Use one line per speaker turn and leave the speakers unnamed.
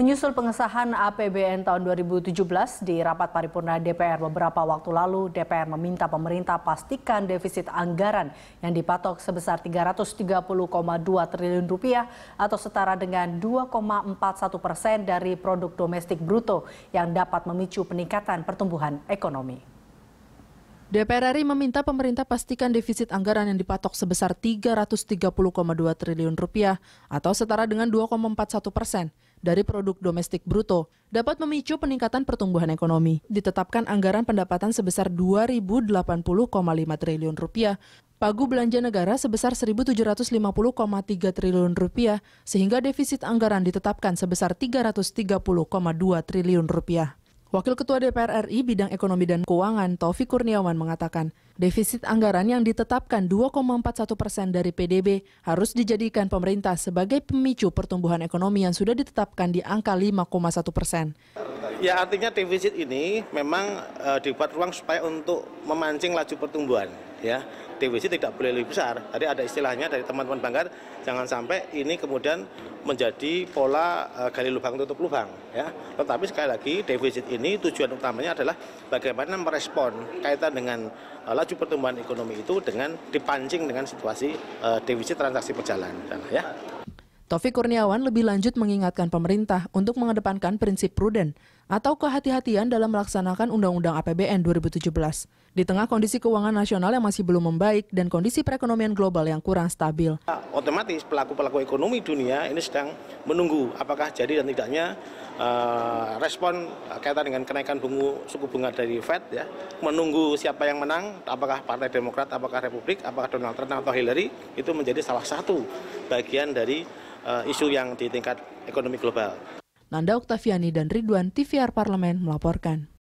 Menyusul pengesahan APBN tahun 2017 di rapat paripurna DPR beberapa waktu lalu, DPR meminta pemerintah pastikan defisit anggaran yang dipatok sebesar 330,2 triliun rupiah atau setara dengan 2,41 persen dari produk domestik bruto yang dapat memicu peningkatan pertumbuhan ekonomi.
DPR RI meminta pemerintah pastikan defisit anggaran yang dipatok sebesar 330,2 triliun rupiah atau setara dengan 2,41 persen dari produk domestik bruto dapat memicu peningkatan pertumbuhan ekonomi. Ditetapkan anggaran pendapatan sebesar 2080,5 triliun rupiah, pagu belanja negara sebesar 1.750,3 triliun rupiah, sehingga defisit anggaran ditetapkan sebesar 330,2 triliun rupiah. Wakil Ketua DPR RI Bidang Ekonomi dan Keuangan Taufik Kurniawan mengatakan, defisit anggaran yang ditetapkan 2,41 persen dari PDB harus dijadikan pemerintah sebagai pemicu pertumbuhan ekonomi yang sudah ditetapkan di angka 5,1 persen.
Ya artinya defisit ini memang e, dibuat ruang supaya untuk memancing laju pertumbuhan ya. Defisit tidak boleh lebih besar. Tadi ada istilahnya dari teman-teman banggar jangan sampai ini kemudian menjadi pola e, gali lubang tutup lubang ya. Tetapi sekali lagi defisit ini tujuan utamanya adalah bagaimana merespon kaitan dengan e, laju pertumbuhan ekonomi itu dengan dipancing dengan situasi e, defisit transaksi perjalanan. ya.
Taufik Kurniawan lebih lanjut mengingatkan pemerintah untuk mengedepankan prinsip prudent atau kehati-hatian dalam melaksanakan Undang-Undang APBN 2017. Di tengah kondisi keuangan nasional yang masih belum membaik dan kondisi perekonomian global yang kurang stabil.
Otomatis pelaku-pelaku ekonomi dunia ini sedang menunggu apakah jadi dan tidaknya uh, respon eh, kaitan dengan kenaikan bunga suku bunga dari Fed ya. Menunggu siapa yang menang, apakah Partai Demokrat, apakah Republik, apakah Donald Trump atau Hillary itu menjadi salah satu bagian dari uh, isu yang di tingkat ekonomi global.
Nanda Oktaviani dan Ridwan TVR Parlemen melaporkan.